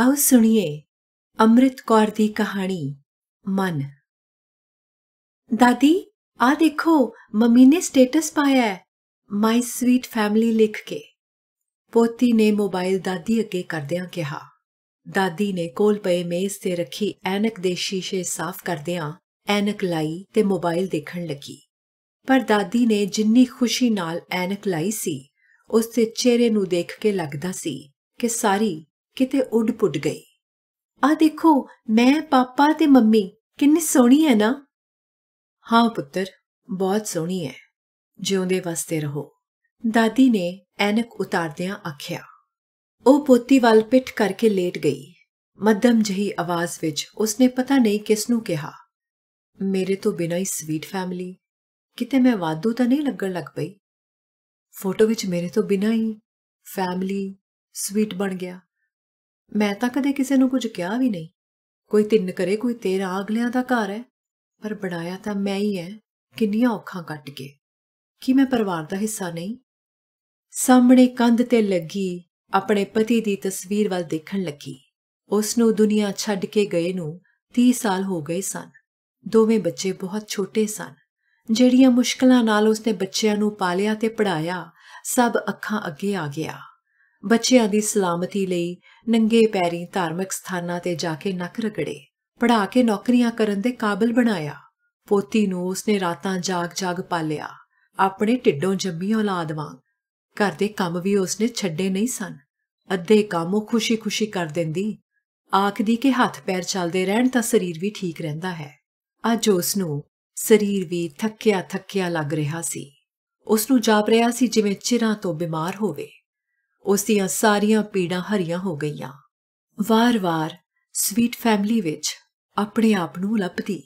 ਆਓ ਸੁਣੀਏ ਅੰਮ੍ਰਿਤ ਕੌਰ ਦੀ ਕਹਾਣੀ ਮਨ ਦਾਦੀ ਆ ਦੇਖੋ ਮੰਮੀ ਨੇ ਸਟੇਟਸ ਪਾਇਆ ਹੈ ਮਾਈ ਸਵੀਟ ਫੈਮਿਲੀ ਲਿਖ ਕੇ ਪੋਤੀ ਨੇ ਮੋਬਾਈਲ ਦਾਦੀ ਅੱਗੇ ਕਰਦਿਆਂ ਕਿਹਾ ਦਾਦੀ ਨੇ ਕੋਲ ਪਏ ਮੇਜ਼ ਤੇ ਰੱਖੀ ਐਨਕ ਦੇ ਸ਼ੀਸ਼ੇ ਸਾਫ਼ ਕਰਦਿਆਂ ਐਨਕ ਲਾਈ ਤੇ ਮੋਬਾਈਲ ਦੇਖਣ ਲੱਗੀ ਪਰ ਦਾਦੀ ਨੇ ਜਿੰਨੀ ਖੁਸ਼ੀ ਨਾਲ ਐਨਕ ਲਾਈ ਸੀ ਉਸ ਦੇ ਚਿਹਰੇ ਨੂੰ ਦੇਖ ਕੇ ਲੱਗਦਾ ਸੀ ਕਿ ਸਾਰੀ ਕਿਤੇ ਉੱਡ ਪੁੱਟ ਗਈ ਆ ਦੇਖੋ ਮੈਂ ਪਾਪਾ ਤੇ ਮੰਮੀ ਕਿੰਨੀ ਸੋਹਣੀ ਹੈ ਨਾ ਹਾਂ ਪੁੱਤਰ ਬਹੁਤ ਸੋਹਣੀ ਹੈ ਜਿਉਂਦੇ ਵਸਦੇ ਰਹੋ ਦਾਦੀ ਨੇ ਐਨਕ ਉਤਾਰਦਿਆਂ ਆਖਿਆ ਉਹ ਪੋਤੀ ਵੱਲ ਪਿੱਠ ਕਰਕੇ ਲੇਟ ਗਈ ਮੱਧਮ ਜਹੀ ਆਵਾਜ਼ ਵਿੱਚ ਉਸਨੇ ਪਤਾ ਨਹੀਂ ਕਿਸ ਨੂੰ ਕਿਹਾ ਮੇਰੇ ਤੋਂ ਬਿਨਾਂ ਹੀ ਸਵੀਟ ਫੈਮਿਲੀ ਕਿਤੇ ਮੈਂ ਵਾਧੂ ਤਾਂ ਨਹੀਂ ਲੱਗਣ ਲੱਗ ਪਈ ਫੋਟੋ ਵਿੱਚ ਮੇਰੇ ਤੋਂ ਬਿਨਾਂ ਹੀ ਫੈਮਿਲੀ ਸਵੀਟ ਬਣ ਗਿਆ ਮੈਂ ਤਾਂ ਕਦੇ ਕਿਸੇ ਨੂੰ ਕੁਝ ਕਿਹਾ ਵੀ ਨਹੀਂ ਕੋਈ ਤਿੰਨ ਕਰੇ ਕੋਈ ਤੇਰਾ ਅਗਲਿਆਂ ਦਾ ਘਰ ਹੈ ਪਰ ਬਣਾਇਆ ਤਾਂ ਮੈਂ ਹੀ ਹੈ ਕਿੰਨੀਆਂ ਔਖਾਂ ਕੱਟ ਕੇ ਕੀ ਮੈਂ ਪਰਿਵਾਰ ਦਾ ਹਿੱਸਾ ਨਹੀਂ ਸਾਹਮਣੇ ਕੰਧ ਤੇ ਲੱਗੀ ਆਪਣੇ ਪਤੀ ਦੀ ਤਸਵੀਰ ਵੱਲ ਦੇਖਣ ਲੱਗੀ ਉਸ ਨੂੰ ਦੁਨੀਆ ਛੱਡ ਕੇ ਗਏ ਨੂੰ 30 ਸਾਲ ਹੋ ਗਏ ਸਨ ਦੋਵੇਂ ਬੱਚੇ ਬਹੁਤ ਛੋਟੇ ਸਨ ਜਿਹੜੀਆਂ ਮੁਸ਼ਕਲਾਂ ਨਾਲ ਉਸਨੇ ਬੱਚਿਆਂ ਨੂੰ ਪਾਲਿਆ ਤੇ ਪੜਾਇਆ ਸਭ ਅੱਖਾਂ ਅੱਗੇ ਆ ਗਿਆ ਬੱਚਿਆਂ ਦੀ ਸਲਾਮਤੀ ਲਈ ਨੰਗੇ ਪੈਰੀ ਧਾਰਮਿਕ ਸਥਾਨਾਂ ਤੇ ਜਾ ਕੇ ਨੱਕ ਰਗੜੇ ਪੜਾ ਕੇ ਨੌਕਰੀਆਂ ਕਰਨ ਦੇ ਕਾਬਿਲ ਬਣਾਇਆ ਪੋਤੀ ਨੂੰ ਉਸਨੇ ਰਾਤਾਂ ਜਾਗ-ਜਾਗ ਪਾਲਿਆ ਆਪਣੇ ਢਿੱਡੋਂ ਜੰਮੀ ਔਲਾਦ ਵਾਂਗ ਘਰ ਦੇ ਕੰਮ ਵੀ ਉਸਨੇ ਛੱਡੇ ਨਹੀਂ ਸਨ ਅੱਧੇ ਕੰਮ ਉਹ ਖੁਸ਼ੀ-ਖੁਸ਼ੀ ਕਰ ਦਿੰਦੀ ਆਖਦੀ ਕਿ ਹੱਥ ਪੈਰ ਚੱਲਦੇ ਰਹਿਣ ਤਾਂ ਸਰੀਰ ਵੀ ਠੀਕ ਰਹਿੰਦਾ ਹੈ ਅੱਜ ਉਸ ਨੂੰ ਸਰੀਰ ਵੀ ਥੱਕਿਆ ਥੱਕਿਆ ਲੱਗ ਰਿਹਾ ਸੀ ਉਸ ਨੂੰ ਜਾਪ ਰਿਹਾ ਸੀ ਜਿਵੇਂ ਚਿਰਾਂ ਤੋਂ ਬਿਮਾਰ ਹੋਵੇ ਉਸ ਦੀਆਂ ਸਾਰੀਆਂ ਪੀੜਾਂ ਹਰੀਆਂ ਹੋ ਗਈਆਂ ਵਾਰ-ਵਾਰ ਸਵੀਟ ਫੈਮਿਲੀ ਵਿੱਚ ਆਪਣੇ ਆਪ ਨੂੰ ਲੱਭਦੀ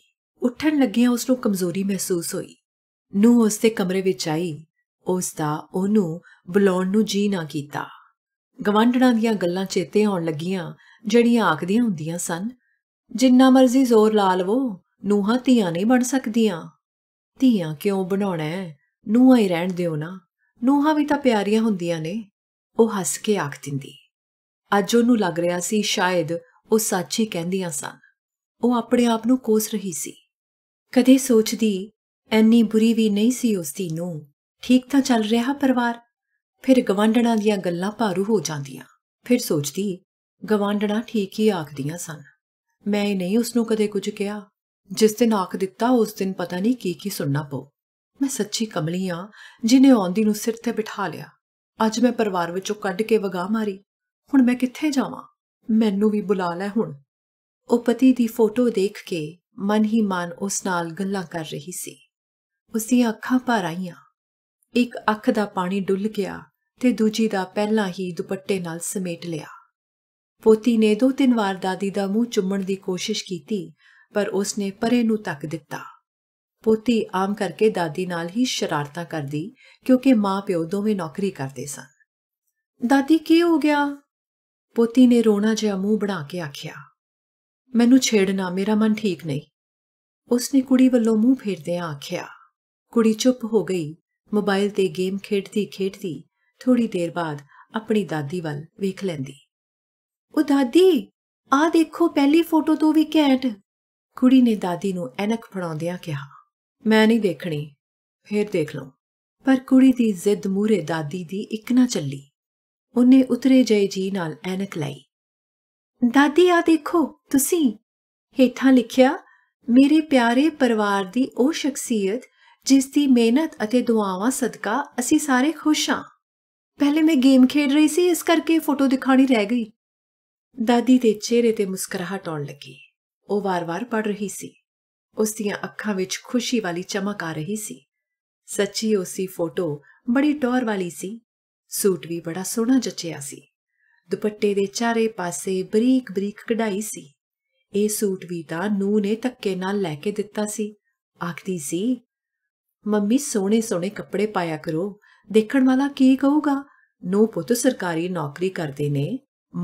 ਉੱਠਣ ਲੱਗਿਆਂ ਉਸ ਨੂੰ ਕਮਜ਼ੋਰੀ ਮਹਿਸੂਸ ਹੋਈ ਨੂੰ ਉਸ ਦੇ ਕਮਰੇ ਵਿੱਚ ਆਈ ਉਸ ਦਾ ਉਹਨੂੰ ਬੁਲਾਉਣ ਨੂੰ ਜੀ ਨਾ ਕੀਤਾ ਗਵੰਡਣਾ ਦੀਆਂ ਗੱਲਾਂ ਚੇਤੇ ਆਉਣ ਲੱਗੀਆਂ ਜਿਹੜੀਆਂ ਆਖਦੀਆਂ ਹੁੰਦੀਆਂ ਸਨ ਜਿੰਨਾ ਮਰਜ਼ੀ ਜ਼ੋਰ ਲਾ ਲਵੋ ਨੂਹਾਂ ਧੀਆਂ ਨਹੀਂ ਬਣ ਸਕਦੀਆਂ ਧੀਆਂ ਕਿਉਂ ਬਣਾਉਣਾ ਹੈ ਨੂਹਾਂ ਹੀ ਰਹਿਣ ਦਿਓ ਨਾ ਨੂਹਾਂ ਵੀ ਤਾਂ ਪਿਆਰੀਆਂ ਹੁੰਦੀਆਂ ਨੇ ਉਹ ਹੱਸ ਕੇ ਆਖ ਦਿੰਦੀ ਅੱਜ ਉਹਨੂੰ ਲੱਗ ਰਿਹਾ ਸੀ ਸ਼ਾਇਦ ਉਹ ਸੱਚ ਹੀ ਕਹਿੰਦੀਆਂ ਸਨ ਉਹ ਆਪਣੇ ਆਪ ਨੂੰ ਕੋਸ ਰਹੀ ਸੀ ਕਦੇ ਸੋਚਦੀ ਐਨੀ ਬੁਰੀ ਵੀ ਨਹੀਂ ਸੀ ਉਸ ਦੀ ਨੂੰ ਠੀਕ ਤਾਂ ਚੱਲ ਰਿਹਾ ਪਰਿਵਾਰ ਫਿਰ ਗਵਾਂਡਣਾ ਦੀਆਂ ਗੱਲਾਂ ਭਾਰੂ ਹੋ ਜਾਂਦੀਆਂ ਫਿਰ ਸੋਚਦੀ ਗਵਾਂਡਣਾ ਠੀਕ ਹੀ ਆਖਦੀਆਂ ਸਨ ਮੈਂ ਹੀ ਨਹੀਂ ਉਸ ਨੂੰ ਕਦੇ ਕੁਝ ਕਿਹਾ ਜਿਸ ਦਿਨ ਆਖ ਦਿੱਤਾ ਉਸ ਦਿਨ ਪਤਾ ਨਹੀਂ ਕੀ ਕੀ ਸੁਣਨਾ ਪਊ ਮੈਂ ਸੱਚੀ ਕਮਲੀ ਆ ਜਿਨੇ ਆਉਂਦੀ ਨੂੰ ਸਿਰ ਤੇ ਬਿਠਾ ਲਿਆ ਅੱਜ ਮੈਂ ਪਰਿਵਾਰ ਵਿੱਚੋਂ ਕੱਢ ਕੇ ਵਗਾ ਮਾਰੀ ਹੁਣ ਮੈਂ ਕਿੱਥੇ ਜਾਵਾਂ ਮੈਨੂੰ ਵੀ ਬੁਲਾ ਲੈ ਹੁਣ ਉਹ ਪਤੀ ਦੀ ਫੋਟੋ ਦੇਖ ਕੇ ਮਨ ਹੀ ਮਨ ਉਸ ਨਾਲ ਗੱਲਾਂ ਕਰ ਰਹੀ ਸੀ ਉਸ ਦੀਆਂ ਅੱਖਾਂ ਭਰ ਆਈਆਂ ਇੱਕ ਅੱਖ ਦਾ ਪਾਣੀ ਡੁੱਲ ਗਿਆ ਤੇ ਦੂਜੀ ਦਾ ਪਹਿਲਾਂ ਹੀ ਦੁਪੱਟੇ ਨਾਲ ਸਮੇਟ ਲਿਆ ਪੋਤੀ ਨੇ ਦੋ ਤਿੰਨ ਵਾਰ ਦਾਦੀ ਦਾ ਮੂੰਹ ਚੁੰਮਣ ਦੀ ਕੋਸ਼ਿਸ਼ ਕੀਤੀ ਪਰ ਉਸ ਨੇ ਪਰੇ ਨੂੰ ਤੱਕ ਦਿੱਤਾ ਪੋਤੀ ਆਮ ਕਰਕੇ ਦਾਦੀ ਨਾਲ ਹੀ ਸ਼ਰਾਰਤਾਂ ਕਰਦੀ ਕਿਉਂਕਿ ਮਾਂ-ਪਿਓ ਦੋਵੇਂ ਨੌਕਰੀ ਕਰਦੇ ਸਨ ਦਾਦੀ ਕੀ ਹੋ ਗਿਆ ਪੋਤੀ ਨੇ ਰੋਣਾ ਜਿਹਾ ਮੂੰਹ ਬਣਾ ਕੇ ਆਖਿਆ ਮੈਨੂੰ ਛੇੜਨਾ ਮੇਰਾ ਮਨ ਠੀਕ ਨਹੀਂ ਉਸਨੇ ਕੁੜੀ ਵੱਲੋਂ ਮੂੰਹ ਫੇਰਦੇ ਆਖਿਆ ਕੁੜੀ ਚੁੱਪ ਹੋ ਗਈ ਮੋਬਾਈਲ ਤੇ ਗੇਮ ਖੇਡਦੀ ਖੇਡਦੀ ਥੋੜੀ ਦੇਰ ਬਾਅਦ ਆਪਣੀ ਦਾਦੀ ਵੱਲ ਵੇਖ ਲੈਂਦੀ ਉਹ ਦਾਦੀ ਆ ਦੇਖੋ ਪਹਿਲੀ ਫੋਟੋ ਤੋਂ ਵੀ ਘੈਂਟ ਕੁੜੀ ਨੇ ਦਾਦੀ ਨੂੰ ਐਨਕ ਫੜਾਉਂਦਿਆਂ ਕਿਹਾ ਮੈਂ ਨਹੀਂ ਦੇਖਣੀ ਫੇਰ ਦੇਖ ਲਵਾਂ ਪਰ ਕੁੜੀ ਦੀ ਜ਼ਿੱਦ ਮੂਰੇ ਦਾਦੀ ਦੀ ਇੱਕ ਨਾ ਚੱਲੀ ਉਹਨੇ ਉਤਰੇ ਜੈ ਜੀ ਨਾਲ ਐਨਕ ਲਈ ਦਾਦੀ ਆ ਦੇਖੋ ਤੁਸੀਂ ਹੇਠਾਂ ਲਿਖਿਆ ਮੇਰੇ ਪਿਆਰੇ ਪਰਿਵਾਰ ਦੀ ਉਹ ਸ਼ਖਸੀਅਤ ਜਿਸ ਦੀ ਮਿਹਨਤ ਅਤੇ ਦੁਆਵਾਂ ਸਦਕਾ ਅਸੀਂ ਸਾਰੇ ਖੁਸ਼ ਹਾਂ ਪਹਿਲੇ ਮੈਂ ਗੇਮ ਖੇਡ ਰਹੀ ਸੀ ਇਸ ਕਰਕੇ ਫੋਟੋ ਦਿਖਾਣੀ ਰਹਿ ਗਈ ਦਾਦੀ ਦੇ ਚਿਹਰੇ ਤੇ ਮੁਸਕਰਾਹਟ ਆਉਣ ਲੱਗੀ ਉਹ ਵਾਰ-ਵਾਰ ਪੜ ਰਹੀ ਸੀ ਉਸ ਦੀਆਂ ਅੱਖਾਂ ਵਿੱਚ ਖੁਸ਼ੀ ਵਾਲੀ ਚਮਕ ਆ ਰਹੀ ਸੀ ਸੱਚੀ ਉਸੀ ਫੋਟੋ ਬੜੀ ਟੌਰ ਵਾਲੀ ਸੀ ਸੂਟ ਵੀ ਬੜਾ ਸੋਹਣਾ ਜਚਿਆ ਸੀ ਦੁਪੱਟੇ ਦੇ ਚਾਰੇ ਪਾਸੇ ਬਰੀਕ-ਬਰੀਕ ਕਢਾਈ ਸੀ ਇਹ ਸੂਟ ਵੀ ਤਾਂ ਨੂ ਨੇ ਧੱਕੇ ਨਾਲ ਲੈ ਕੇ ਦਿੱਤਾ ਸੀ ਆਖਦੀ ਸੀ ਮੰਮੀ ਸੋਹਣੇ ਸੋਹਣੇ ਕੱਪੜੇ ਪਾਇਆ ਕਰੋ ਦੇਖਣ ਵਾਲਾ ਕੀ ਕਹੂਗਾ ਨੂ ਪੁੱਤ ਸਰਕਾਰੀ ਨੌਕਰੀ ਕਰਦੇ ਨੇ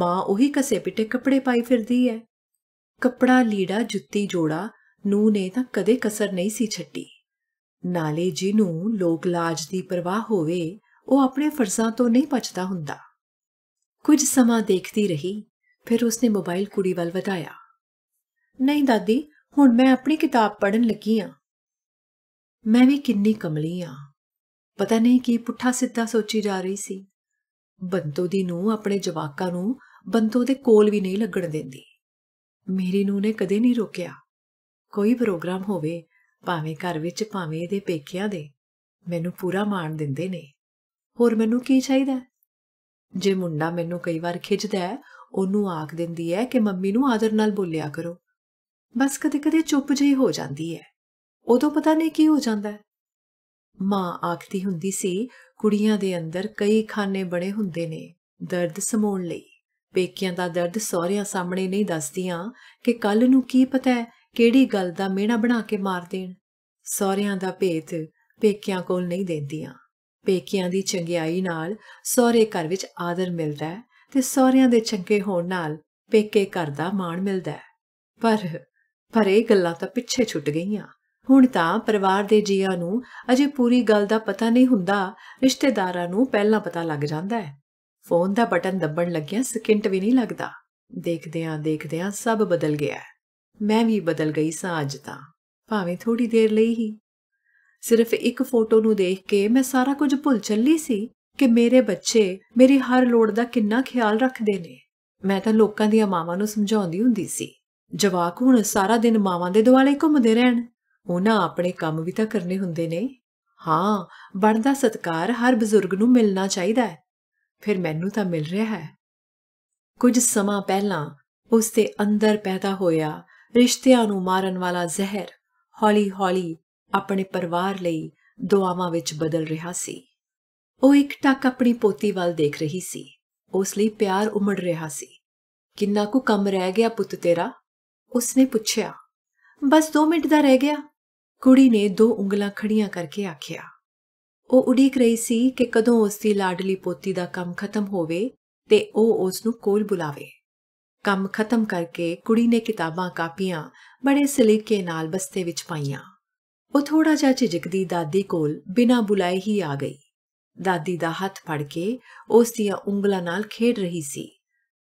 ਮਾਂ ਉਹੀ ਕਸੇ ਪਿੱਟੇ ਕੱਪੜੇ ਪਾਈ ਫਿਰਦੀ ਹੈ ਕੱਪੜਾ ਲੀੜਾ ਜੁੱਤੀ ਜੋੜਾ ਨੂੰ ਨੇ ਤਾਂ ਕਦੇ ਕਸਰ ਨਹੀਂ ਸੀ ਛੱਡੀ ਨਾਲੇ ਜਿਹਨੂੰ ਲੋਕ ਲਾਜ ਦੀ ਪਰਵਾਹ ਹੋਵੇ ਉਹ ਆਪਣੇ ਫਰਜ਼ਾਂ ਤੋਂ ਨਹੀਂ ਪਛਤਾ ਹੁੰਦਾ ਕੁਝ ਸਮਾਂ ਦੇਖਦੀ ਰਹੀ ਫਿਰ ਉਸਨੇ ਮੋਬਾਈਲ ਕੁੜੀ ਵੱਲ ਵਧਾਇਆ ਨਹੀਂ ਦਾਦੀ ਹੁਣ ਮੈਂ ਆਪਣੀ ਕਿਤਾਬ ਪੜਨ ਲੱਗੀ ਆ ਮੈਂ ਵੀ ਕਿੰਨੀ ਕਮਲੀ ਆ ਪਤਾ ਨਹੀਂ ਕੀ ਪੁੱਠਾ ਸਿੱਧਾ ਸੋਚੀ ਜਾ ਰਹੀ ਸੀ ਬੰਤੋ ਦੀ ਨੂੰ ਆਪਣੇ ਜਵਾਕਾਂ ਨੂੰ ਬੰਤੋ ਦੇ ਕੋਲ ਵੀ ਨਹੀਂ ਲੱਗਣ ਦਿੰਦੀ ਮੇਰੀ ਨੂੰ ਨੇ ਕਦੇ ਨਹੀਂ ਰੋਕਿਆ ਕੋਈ ਪ੍ਰੋਗਰਾਮ ਹੋਵੇ ਭਾਵੇਂ ਘਰ ਵਿੱਚ ਭਾਵੇਂ ਇਹਦੇ ਪੇਕਿਆਂ ਦੇ ਮੈਨੂੰ ਪੂਰਾ ਮਾਣ ਦਿੰਦੇ ਨੇ ਹੋਰ ਮੈਨੂੰ ਕੀ ਚਾਹੀਦਾ ਜੇ ਮੁੰਡਾ ਮੈਨੂੰ ਕਈ ਵਾਰ ਖਿਜਦਾ ਹੈ ਉਹਨੂੰ ਆਖ ਦਿੰਦੀ ਹੈ ਕਿ ਮੰਮੀ ਨੂੰ ਆਦਰ ਨਾਲ ਬੋਲਿਆ ਕਰੋ ਬਸ ਕਦੇ-ਕਦੇ ਚੁੱਪ ਜਿਹੀ ਹੋ ਜਾਂਦੀ ਹੈ ਉਦੋਂ ਪਤਾ ਨਹੀਂ ਕੀ ਹੋ ਜਾਂਦਾ ਮਾਂ ਆਖਦੀ ਹੁੰਦੀ ਸੀ ਕੁੜੀਆਂ ਦੇ ਅੰਦਰ ਕਈ ਖਾਨੇ ਬਣੇ ਹੁੰਦੇ ਨੇ ਦਰਦ ਸਮੋਣ ਲਈ ਪੇਕਿਆਂ ਦਾ ਦਰਦ ਸਹੁਰਿਆਂ ਸਾਹਮਣੇ ਨਹੀਂ ਦੱਸਦੀਆਂ ਕਿ ਕੱਲ ਨੂੰ ਕੀ ਪਤਾ ਹੈ ਕਿਹੜੀ ਗੱਲ ਦਾ ਮੇਣਾ ਬਣਾ ਕੇ ਮਾਰ ਦੇਣ ਸੌਰਿਆਂ ਦਾ ਭੇਤ ਪੇਕਿਆਂ ਕੋਲ ਨਹੀਂ ਦਿੰਦੀਆਂ ਪੇਕਿਆਂ ਦੀ ਚੰਗਿਆਈ ਨਾਲ ਸੌਰੇ ਘਰ ਵਿੱਚ ਆਦਰ ਮਿਲਦਾ ਤੇ ਸੌਰਿਆਂ ਦੇ ਚੰਗੇ ਹੋਣ ਨਾਲ ਪੇਕੇ ਘਰ ਦਾ ਮਾਣ ਮਿਲਦਾ ਪਰ ਪਰ ਇਹ ਗੱਲਾਂ ਤਾਂ ਪਿੱਛੇ ਛੁੱਟ ਗਈਆਂ ਹੁਣ ਤਾਂ ਪਰਿਵਾਰ ਦੇ ਜੀਆਂ ਨੂੰ ਅਜੇ ਪੂਰੀ ਗੱਲ ਦਾ ਪਤਾ ਨਹੀਂ ਹੁੰਦਾ ਰਿਸ਼ਤੇਦਾਰਾਂ ਨੂੰ ਪਹਿਲਾਂ ਪਤਾ ਲੱਗ ਜਾਂਦਾ ਹੈ ਫੋਨ ਦਾ ਬਟਨ ਦੱਬਣ ਲੱਗਿਆ ਸਕਿੰਟ ਵੀ ਨਹੀਂ ਲੱਗਦਾ ਦੇਖਦਿਆਂ ਦੇਖਦਿਆਂ ਸਭ ਬਦਲ ਗਿਆ ਹੈ ਮੈਂ ਵੀ ਬਦਲ ਗਈ ਸਾਂ ਅੱਜ ਤਾਂ ਭਾਵੇਂ ਥੋੜੀ ਦੇਰ ਲਈ ਹੀ ਸਿਰਫ ਇੱਕ ਫੋਟੋ ਨੂੰ ਦੇਖ ਕੇ ਮੈਂ ਸਾਰਾ ਕੁਝ ਭੁੱਲ ਚੱਲੀ ਸੀ ਕਿ ਮੇਰੇ ਬੱਚੇ ਮੇਰੀ ਹਰ ਲੋੜ ਦਾ ਕਿੰਨਾ ਖਿਆਲ ਰੱਖਦੇ ਨੇ ਮੈਂ ਤਾਂ ਲੋਕਾਂ ਦੀਆਂ ਮਾਵਾਂ ਨੂੰ ਸਮਝਾਉਂਦੀ ਹੁੰਦੀ ਸੀ ਜਵਾਕ ਹੁਣ ਸਾਰਾ ਦਿਨ ਮਾਵਾਂ ਦੇ ਦੁਆਲੇ ਘੁੰਮਦੇ ਰਹਿਣ ਉਹਨਾਂ ਆਪਣੇ ਕੰਮ ਵੀ ਤਾਂ ਕਰਨੇ ਹੁੰਦੇ ਨੇ ਹਾਂ ਬਣਦਾ ਸਤਕਾਰ ਹਰ ਬਜ਼ੁਰਗ ਨੂੰ ਮਿਲਣਾ ਚਾਹੀਦਾ ਹੈ ਫਿਰ ਮੈਨੂੰ ਤਾਂ ਮਿਲ ਰਿਹਾ ਹੈ ਕੁਝ ਸਮਾਂ ਪਹਿਲਾਂ ਉਸ ਦੇ ਅੰਦਰ ਪੈਦਾ ਹੋਇਆ ਰਿਸ਼ਤਿਆਂ ਨੂੰ ਮਾਰਨ ਵਾਲਾ ਜ਼ਹਿਰ ਹੌਲੀ-ਹੌਲੀ ਆਪਣੇ ਪਰਿਵਾਰ ਲਈ ਦੁਆਵਾਂ ਵਿੱਚ ਬਦਲ ਰਿਹਾ ਸੀ ਉਹ ਇੱਕ ਟੱਕ ਆਪਣੀ ਪੋਤੀ ਵੱਲ ਦੇਖ ਰਹੀ ਸੀ ਉਸ ਲਈ ਪਿਆਰ ਉਮੜ ਰਿਹਾ ਸੀ ਕਿੰਨਾ ਕੁ ਕੰਮ ਰਹਿ ਗਿਆ ਪੁੱਤ ਤੇਰਾ ਉਸਨੇ ਪੁੱਛਿਆ ਬਸ 2 ਮਿੰਟ ਦਾ ਰਹਿ ਗਿਆ ਕੁੜੀ ਨੇ ਦੋ ਉਂਗਲਾਂ ਖੜੀਆਂ ਕਰਕੇ ਆਖਿਆ ਉਹ ਉਡੀਕ ਰਹੀ ਸੀ ਕਿ ਕਦੋਂ ਉਸ ਦੀ ਲਾਡਲੀ ਪੋਤੀ ਦਾ ਕੰਮ ਖਤਮ ਹੋਵੇ ਤੇ ਉਹ ਉਸ ਨੂੰ ਕੋਲ ਬੁਲਾਵੇ ਕੰਮ ਖਤਮ ਕਰਕੇ ਕੁੜੀ ਨੇ ਕਿਤਾਬਾਂ ਕਾਪੀਆਂ ਬੜੇ ਸਲੀਕੇ ਨਾਲ ਬਸਤੇ ਵਿੱਚ ਪਾਈਆਂ ਉਹ ਥੋੜਾ ਜਿਹਾ ਝਿਜਕਦੀ ਦਾਦੀ ਕੋਲ ਬਿਨਾਂ ਬੁਲਾਏ ਹੀ ਆ ਗਈ ਦਾਦੀ ਦਾ ਹੱਥ ਫੜ ਕੇ ਉਸ ਦੀਆਂ ਉਂਗਲਾਂ ਨਾਲ ਖੇਡ ਰਹੀ ਸੀ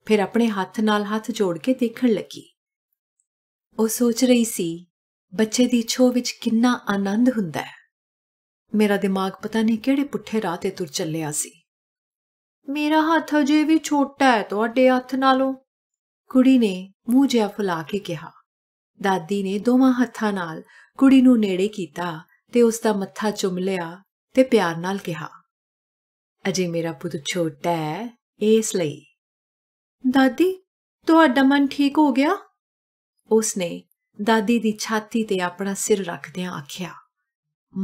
ਫਿਰ ਆਪਣੇ ਹੱਥ ਨਾਲ ਹੱਥ ਜੋੜ ਕੇ ਦੇਖਣ ਲੱਗੀ ਉਹ ਸੋਚ ਰਹੀ ਸੀ ਬੱਚੇ ਦੀ ਛੋ ਵਿੱਚ ਕਿੰਨਾ ਆਨੰਦ ਹੁੰਦਾ ਹੈ ਮੇਰਾ ਦਿਮਾਗ ਪਤਾ ਨਹੀਂ ਕਿਹੜੇ ਪੁੱਠੇ ਰਾਹ ਤੇ ਤੁਰ ਚੱਲਿਆ ਸੀ ਮੇਰਾ ਹੱਥ ਅਜੇ ਵੀ ਛੋਟਾ ਹੈ ਤੁਹਾਡੇ ਹੱਥ ਨਾਲੋਂ ਕੁੜੀ ਨੇ ਮੂੰਹ ਜਿਹਾ ਫੁਲਾ ਕੇ ਕਿਹਾ ਦਾਦੀ ਨੇ ਦੋਵਾਂ ਹੱਥਾਂ ਨਾਲ ਕੁੜੀ ਨੂੰ ਨੇੜੇ ਕੀਤਾ ਤੇ ਉਸ ਦਾ ਮੱਥਾ ਚੁੰਮ ਲਿਆ ਤੇ ਪਿਆਰ ਨਾਲ ਕਿਹਾ ਅਜੇ ਮੇਰਾ ਪੁੱਤ ਛੋਟਾ ਹੈ ਇਸ ਲਈ ਦਾਦੀ ਤੁਹਾਡਾ ਮਨ ਠੀਕ ਹੋ ਗਿਆ ਉਸ ਨੇ ਦਾਦੀ ਦੀ ਛਾਤੀ ਤੇ ਆਪਣਾ ਸਿਰ ਰੱਖਦਿਆਂ ਆਖਿਆ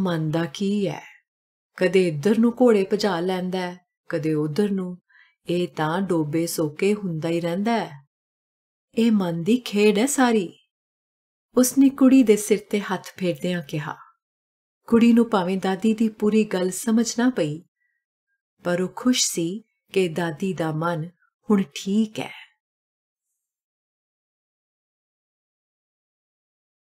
ਮਨ ਦਾ ਕੀ ਹੈ ਕਦੇ ਇੱਧਰ ਨੂੰ ਘੋੜੇ ਭਜਾ ਲੈਂਦਾ ਕਦੇ ਉੱਧਰ ਨੂੰ ਇਹ ਤਾਂ ਡੋਬੇ ਸੋਕੇ ਹੁੰਦਾ ਹੀ ਰਹਿੰਦਾ ਹੈ ਇਹ ਮਨ ਦੀ ਖੇਡ ਹੈ ਸਾਰੀ ਉਸਨੇ ਕੁੜੀ ਦੇ ਸਿਰ ਤੇ ਹੱਥ ਫੇਰਦਿਆਂ ਕਿਹਾ ਕੁੜੀ ਨੂੰ ਭਾਵੇਂ ਦਾਦੀ ਦੀ ਪੂਰੀ ਗੱਲ ਸਮਝ ਨਾ ਪਈ ਪਰ ਉਹ ਖੁਸ਼ ਸੀ ਕਿ ਦਾਦੀ ਦਾ ਮਨ ਹੁਣ ਠੀਕ ਹੈ